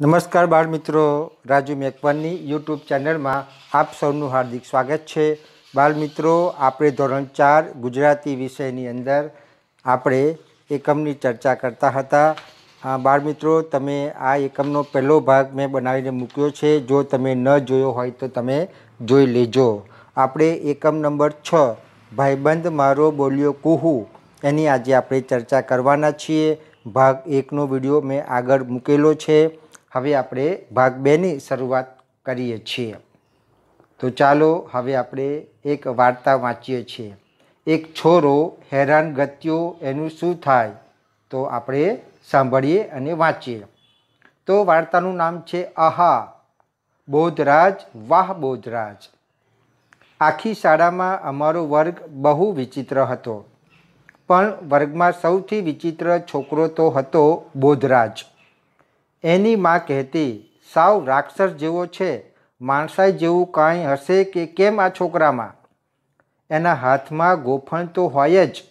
નમસ્કાર બાળ મિત્રો રાજુ મેકવાનની યુટ્યુબ ચેનલમાં આપ સૌનું હાર્દિક સ્વાગત છે બાળ મિત્રો આપણે ધોરણ ચાર ગુજરાતી વિષયની અંદર આપણે એકમની ચર્ચા કરતા હતા બાળ મિત્રો તમે આ એકમનો પહેલો ભાગ મેં બનાવીને મૂક્યો છે જો તમે ન જોયો હોય તો તમે જોઈ લેજો આપણે એકમ નંબર છ ભાઈબંધ મારો બોલ્યો કુહુ એની આજે આપણે ચર્ચા કરવાના છીએ ભાગ એકનો વિડીયો મેં આગળ મૂકેલો છે હવે આપણે ભાગ બેની શરૂઆત કરીએ છીએ તો ચાલો હવે આપણે એક વાર્તા વાંચીએ છીએ એક છોરો હેરાન ગત્યો એનું શું થાય તો આપણે સાંભળીએ અને વાંચીએ તો વાર્તાનું નામ છે આહા બોધરાજ વાહ બોધરાજ આખી શાળામાં અમારો વર્ગ બહુ વિચિત્ર હતો પણ વર્ગમાં સૌથી વિચિત્ર છોકરો તો હતો બોધરાજ એની માં કહેતી સાવ રાક્ષસ જેવો છે માણસાઈ જેવું કાંઈ હશે કે કેમ આ છોકરામાં એના હાથમાં ગોફણ તો હોય જ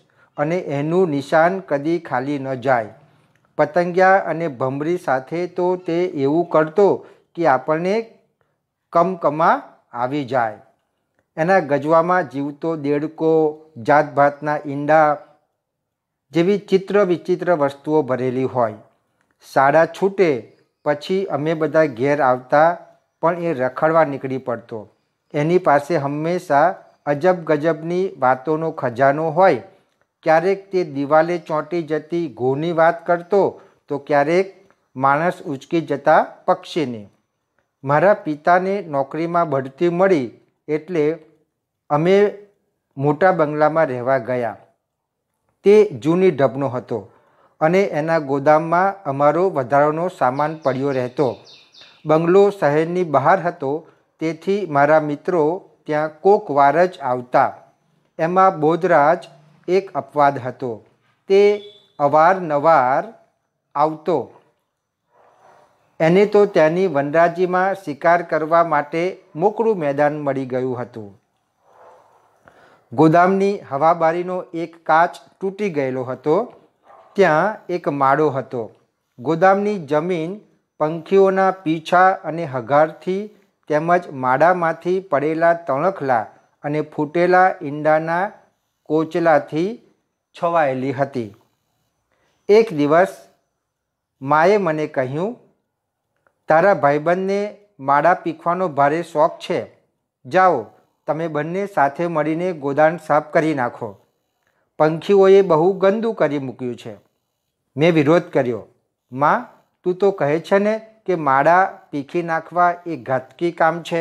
અને એનું નિશાન કદી ખાલી ન જાય પતંગિયા અને ભમરી સાથે તો તે એવું કરતો કે આપણને કમકમા આવી જાય એના ગજવામાં જીવતો દેડકો જાતભાતના ઈંડા જેવી ચિત્ર વિચિત્ર વસ્તુઓ ભરેલી હોય શાળા છૂટે પછી અમે બધા ઘેર આવતા પણ એ રખડવા નીકળી પડતો એની પાસે હંમેશા અજબ ગજબની વાતોનો ખજાનો હોય ક્યારેક તે દિવાલે ચોંટી જતી ઘોની વાત કરતો તો ક્યારેક માણસ ઉચકી જતા પક્ષીને મારા પિતાને નોકરીમાં બઢતી મળી એટલે અમે મોટા બંગલામાં રહેવા ગયા તે જૂની ઢબનો હતો અને એના ગોદામમાં અમારો વધારાનો સામાન પડ્યો રહેતો બંગલો શહેરની બહાર હતો તેથી મારા મિત્રો ત્યાં કોક વાર જ આવતા એમાં બોધરાજ એક અપવાદ હતો તે અવારનવાર આવતો એને તો ત્યાંની વનરાજીમાં શિકાર કરવા માટે મોકળું મેદાન મળી ગયું હતું ગોદામની હવાબારીનો એક કાચ તૂટી ગયેલો હતો ત્યાં એક માળો હતો ગોદામની જમીન પંખીઓના પીછા અને હગારથી તેમજ માળામાંથી પડેલા તણખલા અને ફૂટેલા ઈંડાના કોચલાથી છવાયેલી હતી એક દિવસ માએ મને કહ્યું તારા ભાઈબંધને માળા પીખવાનો ભારે શોખ છે જાઓ તમે બંને સાથે મળીને ગોદાન સાફ કરી નાખો પંખીઓએ બહુ ગંદુ કરી મૂક્યું છે મેં વિરોધ કર્યો માં તું તો કહે છે ને કે માળા પીખી નાખવા એ ઘાતકી કામ છે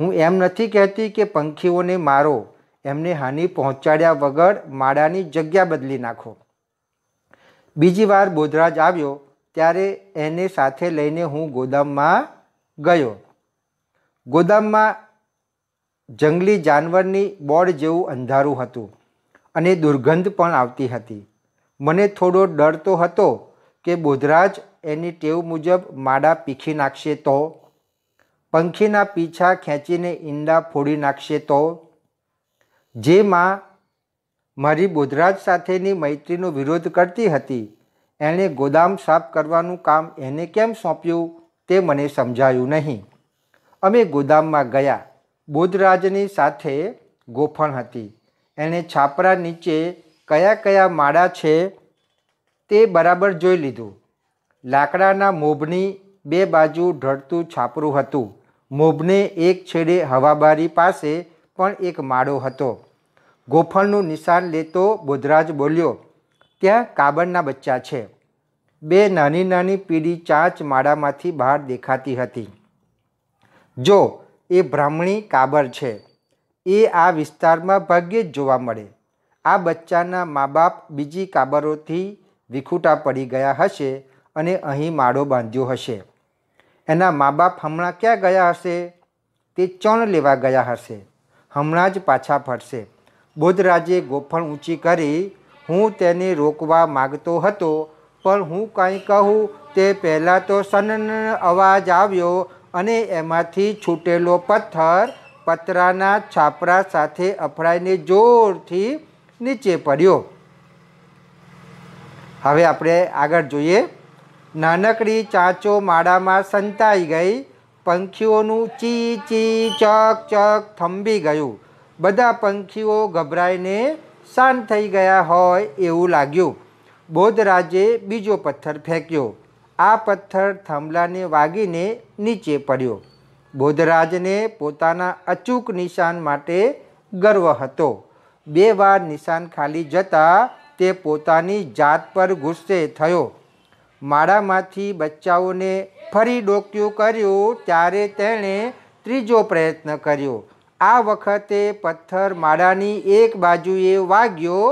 હું એમ નથી કહેતી કે પંખીઓને મારો એમને હાનિ પહોંચાડ્યા વગર માળાની જગ્યા બદલી નાખો બીજી વાર બોધરાજ આવ્યો ત્યારે એને સાથે લઈને હું ગોદામમાં ગયો ગોદામમાં જંગલી જાનવરની બોર્ડ જેવું અંધારું હતું અને દુર્ગંધ પણ આવતી હતી મને થોડો ડર તો હતો કે બોધરાજ એની ટેવ મુજબ માડા પીખી નાખશે તો પંખીના પીછા ખેંચીને ઈંડા ફોડી નાખશે તો જેમાં મારી બોધરાજ સાથેની મૈત્રીનો વિરોધ કરતી હતી એણે ગોદામ સાફ કરવાનું કામ એને કેમ સોંપ્યું તે મને સમજાયું નહીં અમે ગોદામમાં ગયા બોધરાજની સાથે ગોફણ હતી એણે છાપરા નીચે કયા કયા માળા છે તે બરાબર જોઈ લીધું લાકડાના મોભની બે બાજુ ઢળતું છાપરું હતું મોભને એક છેડે હવાબારી પાસે પણ એક માળો હતો ગોફણનું નિશાન લેતો બુધરાજ બોલ્યો ત્યાં કાબરના બચ્ચા છે બે નાની નાની પીળી ચાંચ માળામાંથી બહાર દેખાતી હતી જો એ બ્રાહ્મણી કાબર છે એ આ વિસ્તારમાં ભાગ્યે જ જોવા મળે આ બચ્ચાના મા બાપ બીજી કાબરોથી વિખૂટા પડી ગયા હશે અને અહીં માળો બાંધ્યો હશે એના મા બાપ હમણાં ક્યાં ગયા હશે તે ચણ લેવા ગયા હશે હમણાં જ પાછા ફરશે બોધરાજે ગોફણ ઊંચી કરી હું તેને રોકવા માગતો હતો પણ હું કાંઈ કહું તે પહેલાં તો સનન અવાજ આવ્યો અને એમાંથી છૂટેલો પથ્થર પતરાના છાપરા સાથે અફડાઈને જોરથી નીચે પડ્યો હવે આપણે આગળ જોઈએ નાનકડી ચાંચો માળામાં સંતાઈ ગઈ પંખીઓનું ચી ચી ચક ચક થંભી ગયું બધા પંખીઓ ગભરાઈને શાંત થઈ ગયા હોય એવું લાગ્યું બોધરાજે બીજો પથ્થર ફેંક્યો આ પથ્થર થાંભલાને વાગીને નીચે પડ્યો બોધરાજને પોતાના અચૂક નિશાન માટે ગર્વ હતો બે વાર નિશાન ખાલી જતા તે પોતાની જાત પર ગુસ્સે થયો માળામાંથી બચ્ચાઓને ફરી ડોક્યું કર્યું ત્યારે તેણે ત્રીજો પ્રયત્ન કર્યો આ વખતે પથ્થર માળાની એક બાજુએ વાગ્યો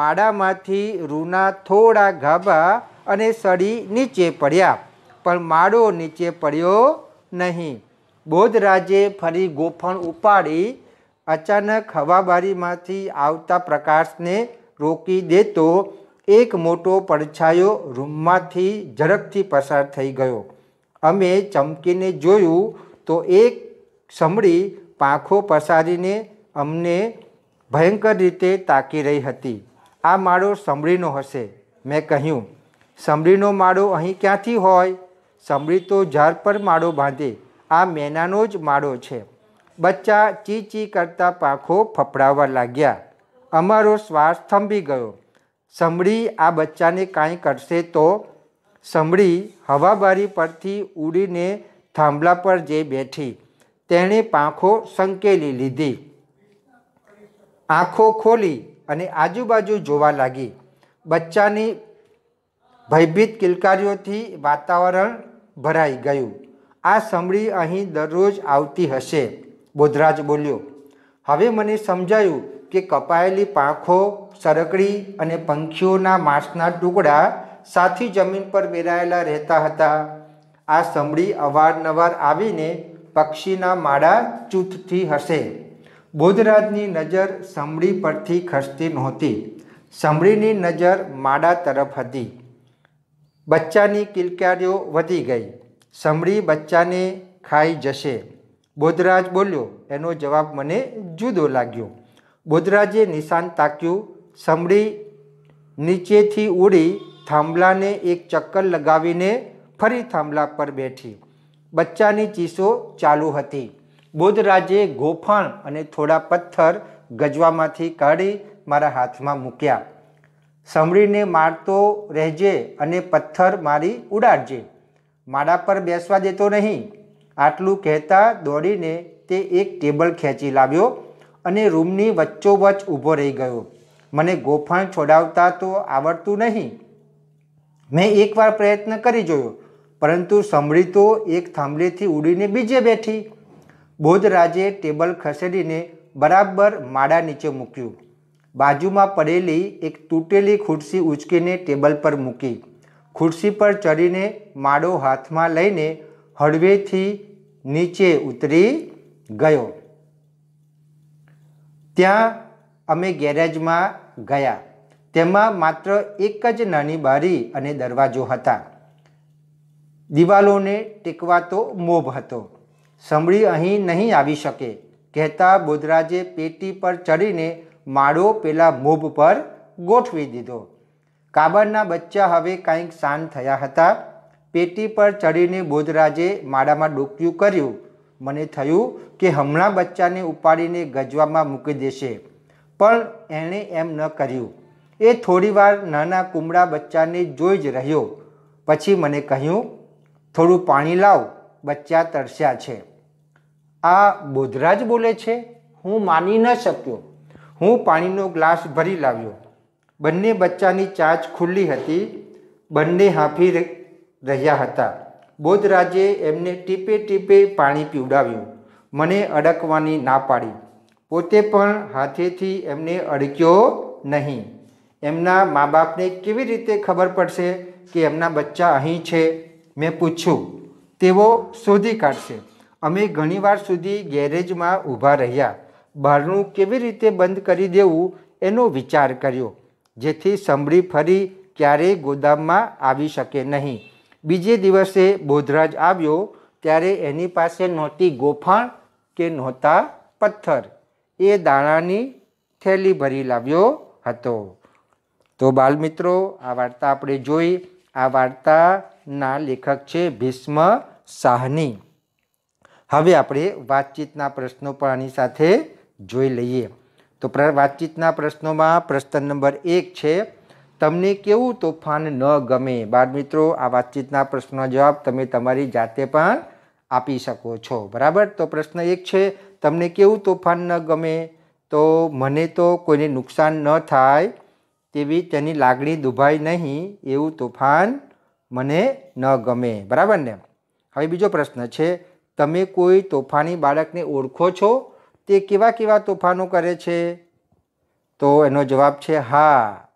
માળામાંથી રૂના થોડા ગાભા અને સડી નીચે પડ્યા પણ માળો નીચે પડ્યો નહીં બોધરાજે ફરી ગોફણ ઉપાડી અચાનક હવાબારીમાંથી આવતા પ્રકાશને રોકી દેતો એક મોટો પડછાયો રૂમમાંથી ઝડપથી પસાર થઈ ગયો અમે ચમકીને જોયું તો એક સમડી પાંખો પસારીને અમને ભયંકર રીતે તાકી રહી હતી આ માળો સમડીનો હશે મેં કહ્યું સમડીનો માળો અહીં ક્યાંથી હોય સમડી તો ઝાડ પર માળો બાંધે આ મેનાનો જ માળો છે બચ્ચા ચી ચી કરતા પાંખો ફફડાવવા લાગ્યા અમારો શ્વાસ થંભી ગયો સંભળી આ બચ્ચાને કાંઈ કરશે તો સંભળી હવાબારી પરથી ઉડીને થાંભલા પર જે બેઠી તેણે પાંખો સંકેલી લીધી આંખો ખોલી અને આજુબાજુ જોવા લાગી બચ્ચાની ભયભીત કિલકારીઓથી વાતાવરણ ભરાઈ ગયું આ સમડી અહીં દરરોજ આવતી હશે બુધરાજ બોલ્યો હવે મને સમજાયું કે કપાયેલી પાંખો સરકડી અને પંખીઓના માંસના ટુકડા સાથી જમીન પર વેરાયેલા રહેતા હતા આ સમડી અવારનવાર આવીને પક્ષીના માળા ચૂથતી હશે બુધરાજની નજર સમડી પરથી ખસતી નહોતી સમડીની નજર માળા તરફ હતી બચ્ચાની કિલકારીઓ વધી ગઈ સમડી બચ્ચાને ખાઈ જશે બોધરાજ બોલ્યો એનો જવાબ મને જુદો લાગ્યો બોધરાજે નિશાન તાક્યું સમડી નીચેથી ઉડી થાંભલાને એક ચક્કર લગાવીને ફરી થાંભલા પર બેઠી બચ્ચાની ચીસો ચાલુ હતી બોધરાજે ગોફાણ અને થોડા પથ્થર ગજવામાંથી કાઢી મારા હાથમાં મૂક્યા સમરીને મારતો રહેજે અને પથ્થર મારી ઉડાડજે માળા પર બેસવા દેતો નહીં આટલું કહેતા દોડીને તે એક ટેબલ ખેંચી લાવ્યો અને રૂમની વચ્ચોવચ્ચ ઊભો રહી ગયો મને ગોફણ છોડાવતા તો આવડતું નહીં મેં એકવાર પ્રયત્ન કરી જોયો પરંતુ સંભળી તો એક થાંભલેથી ઉડીને બીજે બેઠી બોધરાજે ટેબલ ખસેડીને બરાબર માળા નીચે મૂક્યું બાજુમાં પડેલી એક તૂટેલી ખુરશી ઉચકીને ટેબલ પર મૂકી ખુરશી પર ચડીને માળો હાથમાં લઈને હળવેથી નીચે ઉતરી ગયો ત્યાં અમે ગેરેજમાં ગયા તેમાં માત્ર એક જ નાની બારી અને દરવાજો હતા દિવાલોને ટેકવાતો મોભ હતો સંભળી અહીં નહીં આવી શકે કહેતા બોધરાજે પેટી પર ચડીને માળો પેલા મોભ પર ગોઠવી દીધો કાબરના બચ્ચા હવે કાંઈક શાંત થયા હતા પેટી પર ચડીને બોધરાજે માળામાં ડોક્યું કર્યું મને થયું કે હમણાં બચ્ચાને ઉપાડીને ગજવામાં મૂકી દેશે પણ એણે એમ ન કર્યું એ થોડીવાર નાના કુમળા બચ્ચાને જોઈ જ રહ્યો પછી મને કહ્યું થોડું પાણી લાવ બચ્ચા તરસ્યા છે આ બોધરાજ બોલે છે હું માની ન શક્યો હું પાણીનો ગ્લાસ ભરી લાવ્યો બંને બચ્ચાની ચાંચ ખુલ્લી હતી બંને હાંફી રહ્યા હતા બોધરાજે એમને ટીપે ટીપે પાણી પીવડાવ્યું મને અડકવાની ના પાડી પોતે પણ હાથેથી એમને અડક્યો નહીં એમના મા બાપને કેવી રીતે ખબર પડશે કે એમના બચ્ચા અહીં છે મેં પૂછ્યું તેઓ શોધી કાઢશે અમે ઘણીવાર સુધી ગેરેજમાં ઊભા રહ્યા બહારનું કેવી રીતે બંધ કરી દેવું એનો વિચાર કર્યો જેથી સંભળી ફરી ક્યારેય ગોદામમાં આવી શકે નહીં બીજે દિવસે બોધરાજ આવ્યો ત્યારે એની પાસે નહોતી ગોફાણ કે નહોતા પથ્થર એ દાણાની થેલી ભરી લાવ્યો હતો તો બાલમિત્રો આ વાર્તા આપણે જોઈ આ વાર્તાના લેખક છે ભીષ્મ શાહની હવે આપણે વાતચીતના પ્રશ્નો પણ આની સાથે જોઈ લઈએ તો પ્ર વાતચીતના પ્રશ્નોમાં પ્રશ્ન નંબર એક છે તમને કેવું તોફાન ન ગમે બાળ મિત્રો આ વાતચીતના પ્રશ્નનો જવાબ તમે તમારી જાતે પણ આપી શકો છો બરાબર તો પ્રશ્ન એક છે તમને કેવું તોફાન ન ગમે તો મને તો કોઈને નુકસાન ન થાય તેવી તેની લાગણી દુભાય નહીં એવું તોફાન મને ન ગમે બરાબર ને હવે બીજો પ્રશ્ન છે તમે કોઈ તોફાની બાળકને ઓળખો છો તે કેવા કેવા તોફાનો કરે છે તો એનો જવાબ છે હા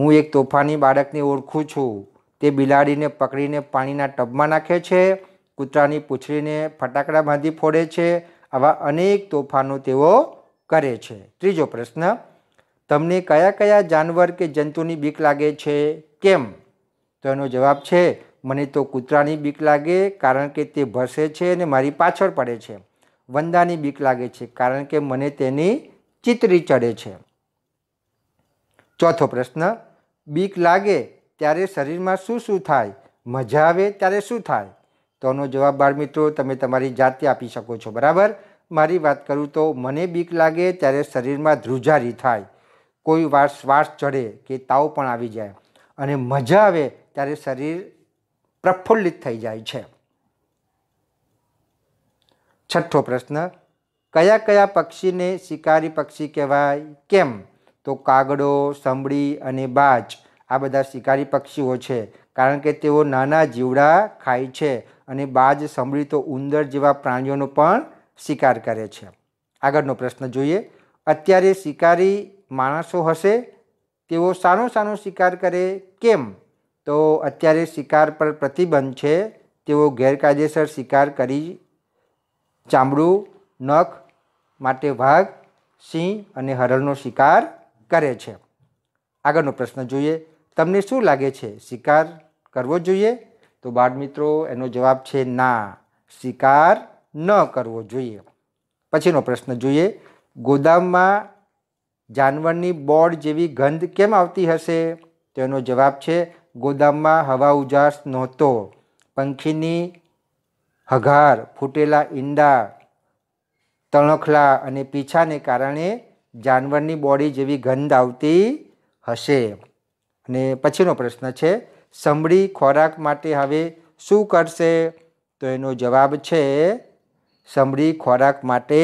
હું એક તોફાની બાળકને ઓળખું છું તે બિલાડીને પકડીને પાણીના ટબમાં નાખે છે કૂતરાની પૂંછડીને ફટાકડા બાંધી ફોડે છે આવા અનેક તોફાનો તેઓ કરે છે ત્રીજો પ્રશ્ન તમને કયા કયા જાનવર કે જંતુની બીક લાગે છે કેમ તો એનો જવાબ છે મને તો કૂતરાની બીક લાગે કારણ કે તે ભસે છે અને મારી પાછળ પડે છે વંદાની બીક લાગે છે કારણ કે મને તેની ચિતરી ચડે છે ચોથો પ્રશ્ન બીક લાગે ત્યારે શરીરમાં શું શું થાય મજા આવે ત્યારે શું થાય તોનો જવાબ બાળ મિત્રો તમે તમારી જાતે આપી શકો છો બરાબર મારી વાત કરું તો મને બીક લાગે ત્યારે શરીરમાં ધ્રુજારી થાય કોઈ વાર શ્વાસ ચડે કે તાવ પણ આવી જાય અને મજા આવે ત્યારે શરીર પ્રફુલ્લિત થઈ જાય છે છઠ્ઠો પ્રશ્ન કયા કયા પક્ષીને શિકારી પક્ષી કહેવાય કેમ તો કાગડો સંભળી અને બાજ આ બધા શિકારી પક્ષીઓ છે કારણ કે તેઓ નાના જીવડા ખાય છે અને બાજ સંભળી તો ઉંદર જેવા પ્રાણીઓનો પણ શિકાર કરે છે આગળનો પ્રશ્ન જોઈએ અત્યારે શિકારી માણસો હશે તેઓ સાનો સાનો શિકાર કરે કેમ તો અત્યારે શિકાર પર પ્રતિબંધ છે તેઓ ગેરકાયદેસર શિકાર કરી ચામડું નખ માટે વાઘ સિંહ અને હરણનો શિકાર કરે છે આગળનો પ્રશ્ન જોઈએ તમને શું લાગે છે શિકાર કરવો જોઈએ તો બાળ મિત્રો એનો જવાબ છે ના શિકાર ન કરવો જોઈએ પછીનો પ્રશ્ન જોઈએ ગોદામમાં જાનવરની બોર્ડ જેવી ગંધ કેમ આવતી હશે તેનો જવાબ છે ગોદામમાં હવા ઉજાસ નહોતો પંખીની હઘાર ફૂટેલા ઈંડા તણખલા અને પીછાને કારણે જાનવરની બોડી જેવી ગંધ આવતી હશે અને પછીનો પ્રશ્ન છે સંભળી ખોરાક માટે હવે શું કરશે તો એનો જવાબ છે સંભળી ખોરાક માટે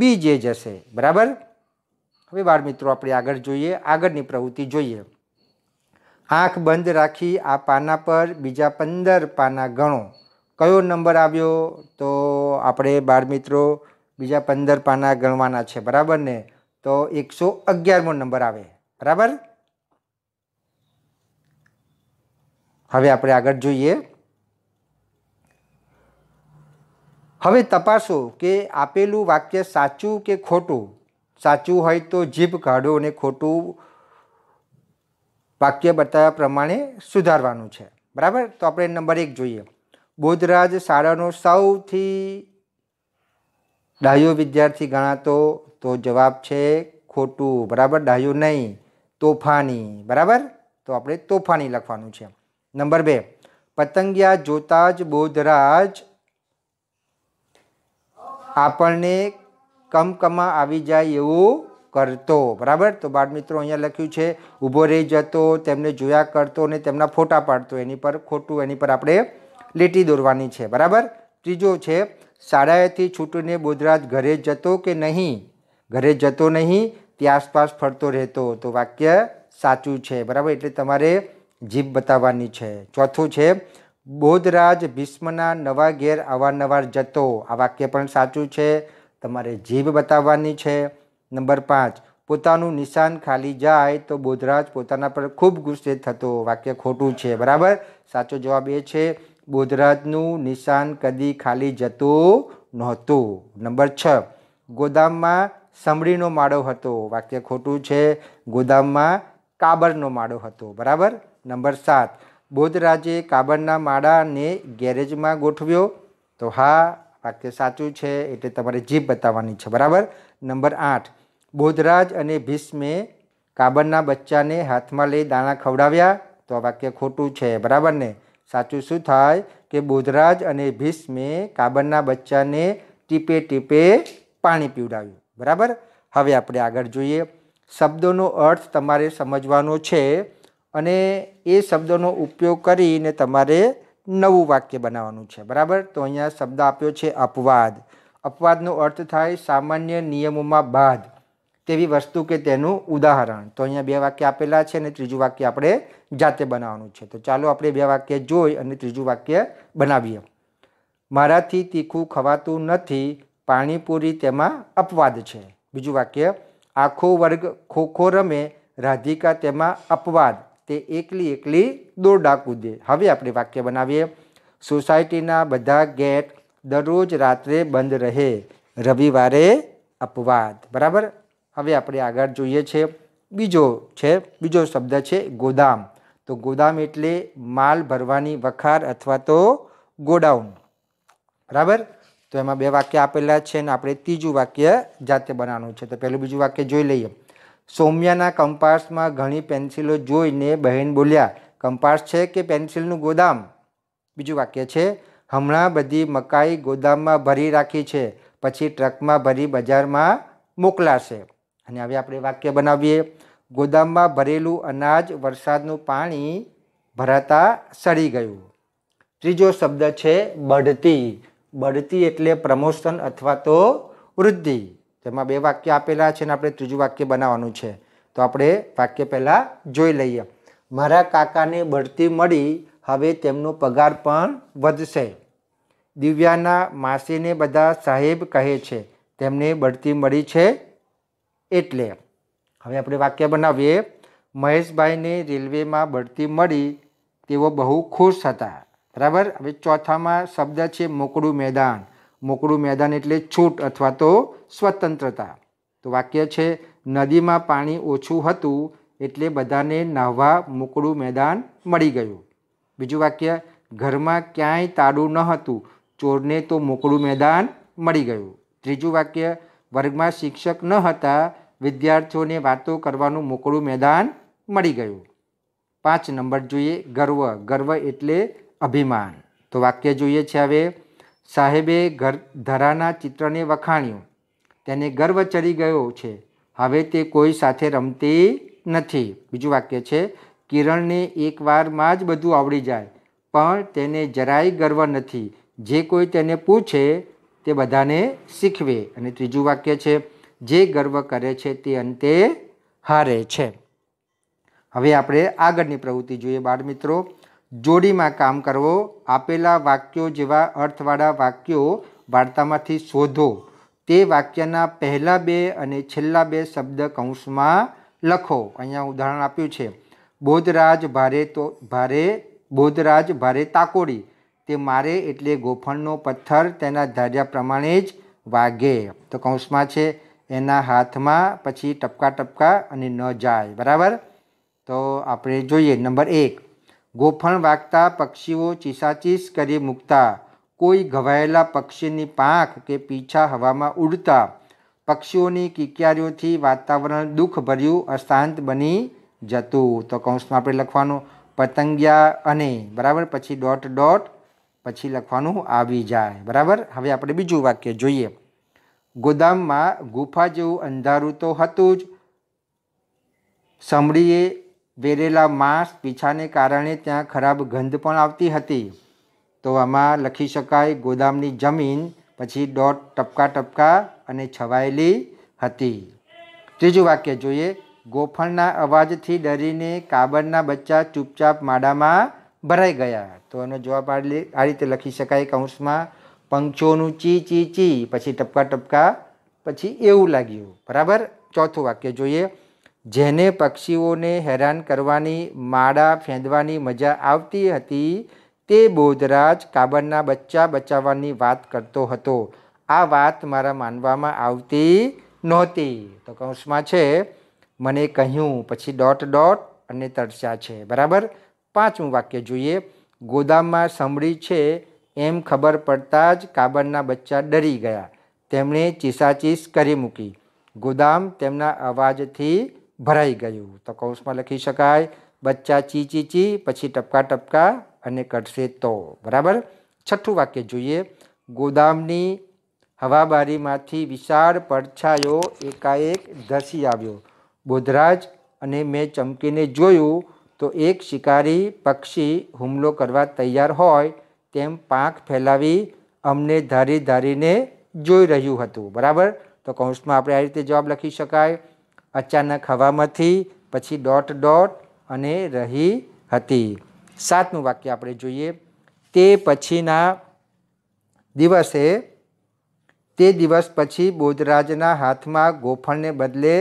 બીજે જશે બરાબર હવે બાળ મિત્રો આપણે આગળ જોઈએ આગળની પ્રવૃત્તિ જોઈએ આંખ બંધ રાખી આ પાના પર બીજા પંદર પાના ગણો કયો નંબર આવ્યો તો આપણે બાળ મિત્રો બીજા પંદર પાના ગણવાના છે બરાબર ને તો એકસો અગિયારમો નંબર આવે બરાબર હવે આપણે આગળ જોઈએ હવે તપાસો કે આપેલું વાક્ય સાચું કે ખોટું સાચું હોય તો જીભ કાઢો અને ખોટું વાક્ય બતાવ્યા પ્રમાણે સુધારવાનું છે બરાબર તો આપણે નંબર એક જોઈએ બોધરાજ શાળાનો સૌથી ડાયો વિદ્યાર્થી ગણાતો તો જવાબ છે ખોટું બરાબર ડાયો નહીં તોફાની બરાબર તો આપણે તોફાની લખવાનું છે નંબર બે પતંગિયા જોતા જ બોધરાજ આપણને કમકમાં આવી જાય એવું કરતો બરાબર તો બાળ મિત્રો અહીંયા લખ્યું છે ઊભો રહી જતો તેમને જોયા કરતો અને તેમના ફોટા પાડતો એની પર ખોટું એની પર આપણે લીટી દોરવાની છે બરાબર ત્રીજો છે શાળાએથી છૂટીને બોધરાજ ઘરે જતો કે નહીં ઘરે જતો નહીં તે આસપાસ ફરતો રહેતો તો વાક્ય સાચું છે બરાબર એટલે તમારે જીભ બતાવવાની છે ચોથું છે બોધરાજ ભીષ્મના નવા ઘેર અવારનવાર જતો આ વાક્ય પણ સાચું છે તમારે જીભ બતાવવાની છે નંબર પાંચ પોતાનું નિશાન ખાલી જાય તો બોધરાજ પોતાના પર ખૂબ ગુસ્સે થતો વાક્ય ખોટું છે બરાબર સાચો જવાબ એ છે બોધરાજનું નિશાન કદી ખાલી જતું નહોતું નંબર છ ગોદામમાં સમડીનો માળો હતો વાક્ય ખોટું છે ગોદામમાં કાબરનો માળો હતો બરાબર નંબર સાત બોધરાજે કાબરના માળાને ગેરેજમાં ગોઠવ્યો તો હા વાક્ય સાચું છે એટલે તમારે જીભ બતાવવાની છે બરાબર નંબર આઠ બોધરાજ અને ભીષ્મે કાબરના બચ્ચાને હાથમાં લઈ દાણા ખવડાવ્યા તો આ વાક્ય ખોટું છે બરાબર ને સાચું શું થાય કે બોધરાજ અને ભીષ્મે કાબરના બચ્ચાને ટીપે ટીપે પાણી પીવડાવ્યું બરાબર હવે આપણે આગળ જોઈએ શબ્દોનો અર્થ તમારે સમજવાનો છે અને એ શબ્દોનો ઉપયોગ કરીને તમારે નવું વાક્ય બનાવવાનું છે બરાબર તો અહીંયા શબ્દ આપ્યો છે અપવાદ અપવાદનો અર્થ થાય સામાન્ય નિયમોમાં બાદ તેવી વસ્તુ કે તેનું ઉદાહરણ તો અહીંયા બે વાક્ય આપેલા છે અને ત્રીજું વાક્ય આપણે જાતે બનાવવાનું છે તો ચાલો આપણે બે વાક્ય જોઈ અને ત્રીજું વાક્ય બનાવીએ મારાથી તીખું ખવાતું નથી પાણીપુરી તેમાં અપવાદ છે બીજું વાક્ય આખો વર્ગ ખોખો રમે રાધિકા તેમાં અપવાદ તે એકલી એકલી દોરડા કૂદે હવે આપણે વાક્ય બનાવીએ સોસાયટીના બધા ગેટ દરરોજ રાત્રે બંધ રહે રવિવારે અપવાદ બરાબર હવે આપણે આગળ જોઈએ છે બીજો છે બીજો શબ્દ છે ગોદામ તો ગોદામ એટલે માલ ભરવાની વખાર અથવા તો ગોડાઉન બરાબર તો એમાં બે વાક્ય આપેલા છે ને આપણે ત્રીજું વાક્ય જાતે બનાવવાનું છે તો પહેલું બીજું વાક્ય જોઈ લઈએ સૌમ્યાના કંપાસમાં ઘણી પેન્સિલો જોઈને બહેન બોલ્યા કંપાસ છે કે પેન્સિલનું ગોદામ બીજું વાક્ય છે હમણાં બધી મકાઈ ગોદામમાં ભરી રાખી છે પછી ટ્રકમાં ભરી બજારમાં મોકલાશે અને હવે આપણે વાક્ય બનાવીએ ગોદામમાં ભરેલું અનાજ વરસાદનું પાણી ભરાતા સડી ગયું ત્રીજો શબ્દ છે બઢતી બઢતી એટલે પ્રમોશન અથવા તો વૃદ્ધિ તેમાં બે વાક્ય આપેલા છે અને આપણે ત્રીજું વાક્ય બનાવવાનું છે તો આપણે વાક્ય પહેલાં જોઈ લઈએ મારા કાકાને બઢતી મળી હવે તેમનો પગાર પણ વધશે દિવ્યાના માસીને બધા સાહેબ કહે છે તેમને બઢતી મળી છે એટલે હવે આપણે વાક્ય બનાવીએ મહેશભાઈને રેલવેમાં બઢતી મળી તેઓ બહુ ખુશ હતા બરાબર હવે ચોથામાં શબ્દ છે મોકળું મેદાન મોકળું મેદાન એટલે છૂટ અથવા તો સ્વતંત્રતા તો વાક્ય છે નદીમાં પાણી ઓછું હતું એટલે બધાને નાહવા મોકળું મેદાન મળી ગયું બીજું વાક્ય ઘરમાં ક્યાંય તાળું ન હતું ચોરને તો મોકળું મેદાન મળી ગયું ત્રીજું વાક્ય વર્ગમાં શિક્ષક ન હતા વિદ્યાર્થીઓને વાતો કરવાનું મોકળું મેદાન મળી ગયું પાંચ નંબર જોઈએ ગર્વ ગર્વ એટલે અભિમાન તો વાક્ય જોઈએ છે હવે સાહેબે ઘર ધરાના ચિત્રને વખાણ્યું તેને ગર્વ ચડી ગયો છે હવે તે કોઈ સાથે રમતી નથી બીજું વાક્ય છે કિરણને એકવારમાં જ બધું આવડી જાય પણ તેને જરાય ગર્વ નથી જે કોઈ તેને પૂછે તે બધાને શીખવે અને ત્રીજું વાક્ય છે જે ગર્વ કરે છે તે અંતે હારે છે હવે આપણે આગળની પ્રવૃત્તિ જોઈએ બાળ મિત્રો જોડીમાં કામ કરવો આપેલા વાક્યો જેવા અર્થવાળા વાક્યો વાર્તામાંથી શોધો તે વાક્યના પહેલાં બે અને છેલ્લા બે શબ્દ કૌંસમાં લખો અહીંયા ઉદાહરણ આપ્યું છે બોધરાજ ભારે તો ભારે બોધરાજ ભારે તાકોડી તે મારે એટલે ગોફણનો પથ્થર તેના ધાર્યા પ્રમાણે જ વાગે તો કૌંસમાં છે એના હાથમાં પછી ટપકા ટપકા અને ન જાય બરાબર તો આપણે જોઈએ નંબર એક ગોફણ વાગતા પક્ષીઓ ચીસાચીસ કરી મૂકતા કોઈ ઘવાયેલા પક્ષીની પાંખ કે પીછા હવામાં ઉડતા પક્ષીઓની કિકિયારીઓથી વાતાવરણ દુઃખભર્યું અશાંત બની જતું તો કૌંસમાં આપણે લખવાનું પતંગિયા અને બરાબર પછી ડોટ ડોટ પછી લખવાનું આવી જાય બરાબર હવે આપણે બીજું વાક્ય જોઈએ ગોદામમાં ગુફા જેવું અંધારું તો હતું જ સમડીએ વેરેલા માંસ પીછાને કારણે ત્યાં ખરાબ ગંધ પણ આવતી હતી તો આમાં લખી શકાય ગોદામની જમીન પછી ડોટ ટપકા ટપકા અને છવાયેલી હતી ત્રીજું વાક્ય જોઈએ ગોફણના અવાજથી ડરીને કાબરના બચ્ચા ચૂપચાપ માડામાં ભરાઈ ગયા તો એનો જવાબ આ રીતે લખી શકાય કૌંસમાં પંખીઓનું ચી ચી ચી પછી ટપકા ટપકા પછી એવું લાગ્યું બરાબર ચોથું વાક્ય જોઈએ જેને પક્ષીઓને હેરાન કરવાની માળા ફેંદવાની મજા આવતી હતી તે બોધરાજ કાબરના બચ્ચા બચાવવાની વાત કરતો હતો આ વાત મારા માનવામાં આવતી નહોતી તો કૌંસમાં છે મને કહ્યું પછી ડોટ ડોટ અને તરસ્યા છે બરાબર પાંચમું વાક્ય જોઈએ ગોદામમાં સમડી છે એમ ખબર પડતા જ કાબરના બચ્ચા ડરી ગયા તેમણે ચીસાચીસ કરી મૂકી ગોદામ તેમના અવાજથી ભરાઈ ગયું તો કૌંસમાં લખી શકાય બચ્ચા ચી ચી ચી પછી ટપકા ટપકા અને કરશે તો બરાબર છઠ્ઠું વાક્ય જોઈએ ગોદામની હવાબારીમાંથી વિશાળ પડછાયો એકાએક ધસી આવ્યો બોધરાજ અને મેં ચમકીને જોયું તો એક શિકારી પક્ષી હુમલો કરવા તૈયાર હોય તેમ પાંખ ફેલાવી અમને ધારી ધારીને જોઈ રહ્યું હતું બરાબર તો કૌંસમાં આપણે આ રીતે જવાબ લખી શકાય અચાનક હવામાંથી પછી ડોટ ડોટ અને રહી હતી સાતમું વાક્ય આપણે જોઈએ તે પછીના દિવસે તે દિવસ પછી બોધરાજના હાથમાં ગોફણને બદલે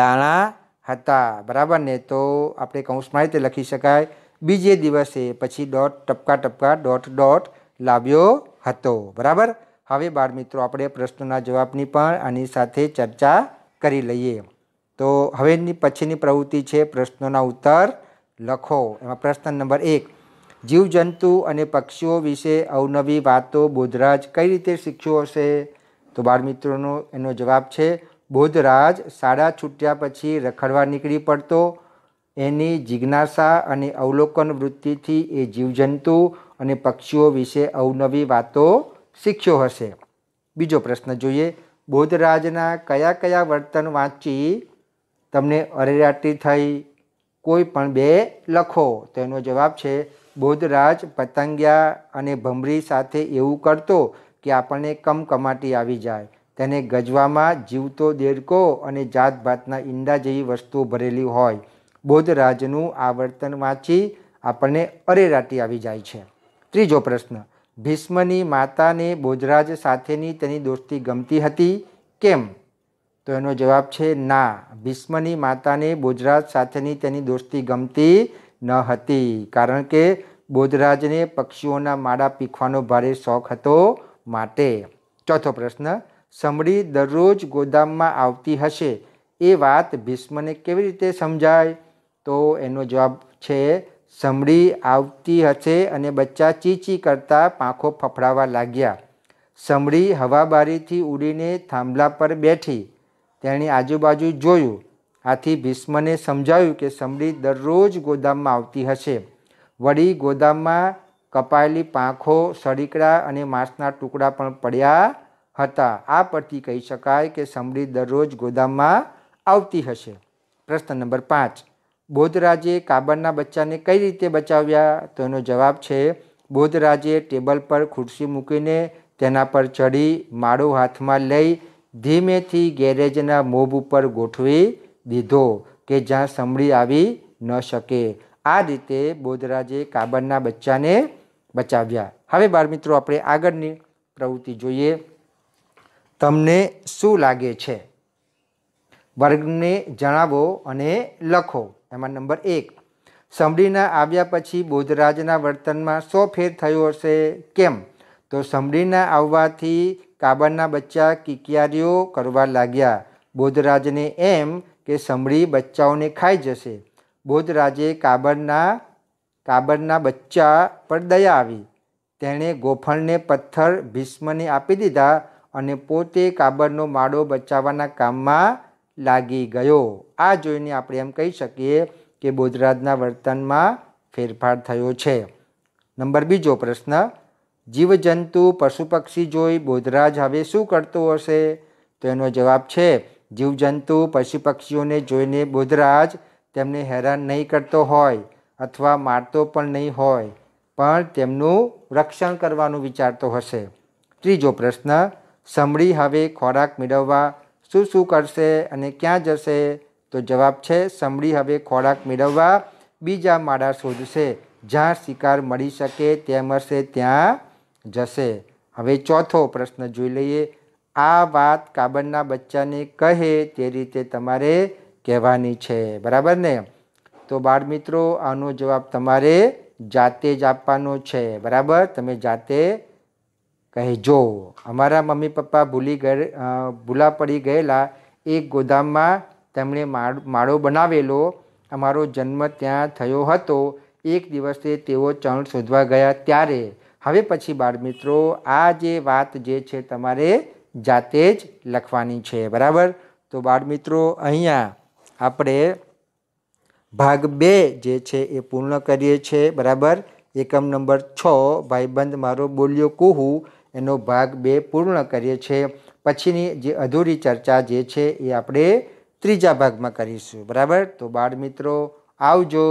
દાણા હતા બરાબર ને તો આપણે કૌંસમાં રીતે લખી શકાય બીજે દિવસે પછી ડોટ ટપકા ટપકા ડોટ ડોટ લાવ્યો હતો બરાબર હવે બાળ મિત્રો આપણે પ્રશ્નોના જવાબની પણ આની સાથે ચર્ચા કરી લઈએ તો હવેની પછીની પ્રવૃત્તિ છે પ્રશ્નોના ઉત્તર લખો એમાં પ્રશ્ન નંબર એક જીવજંતુ અને પક્ષીઓ વિશે અવનવી વાતો બોધરાજ કઈ રીતે શીખ્યો હશે તો બાળમિત્રોનો એનો જવાબ છે બોધરાજ શાળા છૂટ્યા પછી રખડવા નીકળી પડતો એની જિજ્ઞાસા અને અવલોકન વૃત્તિથી એ જીવજંતુ અને પક્ષીઓ વિશે અવનવી વાતો શીખ્યો હશે બીજો પ્રશ્ન જોઈએ બોધરાજના કયા કયા વર્તન વાંચી તમને અરેરાટી થઈ કોઈ પણ બે લખો તો એનો જવાબ છે બોધરાજ પતંગિયા અને ભમરી સાથે એવું કરતો કે આપણને કમકમાટી આવી જાય તેને ગજવામાં જીવતો દેડકો અને જાતભાતના ઈંડા જેવી વસ્તુઓ ભરેલી હોય બોધરાજનું આવર્તન વાંચી આપણને અરેરાટી આવી જાય છે ત્રીજો પ્રશ્ન ભીષ્મની માતાને બોધરાજ સાથેની તેની દોસ્તી ગમતી હતી કેમ તો એનો જવાબ છે ના ભીષ્મની માતાને બોધરાજ સાથેની તેની દોસ્તી ગમતી ન હતી કારણ કે બોધરાજને પક્ષીઓના માળા પીખવાનો ભારે શોખ હતો માટે ચોથો પ્રશ્ન સમડી દરરોજ ગોદામમાં આવતી હશે એ વાત ભીષ્મને કેવી રીતે સમજાય તો એનો જવાબ છે સમડી આવતી હશે અને બચ્ચા ચીચી કરતા પાંખો ફફડાવા લાગ્યા સમડી હવાબારીથી ઉડીને થાંભલા પર બેઠી તેણે આજુબાજુ જોયું આથી ભીષ્મને સમજાવ્યું કે સમડી દરરોજ ગોદામમાં આવતી હશે વળી ગોદામમાં કપાયેલી પાંખો સડીકડા અને માંસના ટુકડા પણ પડ્યા હતા આ પરથી કહી શકાય કે સમડી દરરોજ ગોદામમાં આવતી હશે પ્રશ્ન નંબર પાંચ બોધરાજે કાબરના બચ્ચાને કઈ રીતે બચાવ્યા તો એનો જવાબ છે બોધરાજે ટેબલ પર ખુરશી મૂકીને તેના પર ચડી માળો હાથમાં લઈ ધીમેથી ગેરેજના મોબ ઉપર ગોઠવી દીધો કે જ્યાં સમડી આવી ન શકે આ રીતે બોધરાજે કાબરના બચ્ચાને બચાવ્યા હવે બાળ મિત્રો આપણે આગળની પ્રવૃત્તિ જોઈએ તમને શું લાગે છે વર્ગને જણાવો અને લખો એમાં નંબર એક સમડીના આવ્યા પછી બોધરાજના વર્તનમાં શો ફેર થયો હશે કેમ તો સમડીના આવવાથી કાબરના બચ્ચા કિકિયારીઓ કરવા લાગ્યા બોધરાજને એમ કે સમડી બચ્ચાઓને ખાઈ જશે બોધરાજે કાબરના કાબરના બચ્ચા પર દયા આવી તેણે ગોફણને પથ્થર ભીષ્મને આપી દીધા અને પોતે કાબરનો માળો બચાવવાના કામમાં લાગી ગયો આ જોઈને આપણે એમ કહી શકીએ કે બોધરાજના વર્તનમાં ફેરફાર થયો છે નંબર બીજો પ્રશ્ન જીવજંતુ પશુ પક્ષી જોઈ બોધરાજ હવે શું કરતો હશે તો એનો જવાબ છે જીવજંતુ પશુ પક્ષીઓને જોઈને બોધરાજ તેમને હેરાન નહીં કરતો હોય અથવા મારતો પણ નહીં હોય પણ તેમનું રક્ષણ કરવાનું વિચારતો હશે ત્રીજો પ્રશ્ન સમડી હવે ખોરાક મેળવવા શું શું કરશે અને ક્યાં જશે તો જવાબ છે સમડી હવે ખોરાક મેળવવા બીજા માળા શોધશે જ્યાં શિકાર મળી શકે તેમ હશે ત્યાં જશે હવે ચોથો પ્રશ્ન જોઈ લઈએ આ વાત કાબરના બચ્ચાને કહે તે રીતે તમારે કહેવાની છે બરાબર ને તો બાળ મિત્રો આનો જવાબ તમારે જાતે જ આપવાનો છે બરાબર તમે જાતે કહે જો અમારા મમ્મી પપ્પા ભૂલી ગયે ભૂલા પડી ગયેલા એક ગોદામમાં તેમણે માળો બનાવેલો અમારો જન્મ ત્યાં થયો હતો એક દિવસે તેઓ ચણ શોધવા ગયા ત્યારે હવે પછી બાળ મિત્રો આ જે વાત જે છે તમારે જાતે જ લખવાની છે બરાબર તો બાળ મિત્રો અહીંયા આપણે ભાગ બે જે છે એ પૂર્ણ કરીએ છીએ બરાબર એકમ નંબર છ ભાઈબંધ મારો બોલ્યો કુહુ એનો ભાગ બે પૂર્ણ કરીએ છીએ પછીની જે અધૂરી ચર્ચા જે છે એ આપણે ત્રીજા ભાગમાં કરીશું બરાબર તો બાળ મિત્રો આવજો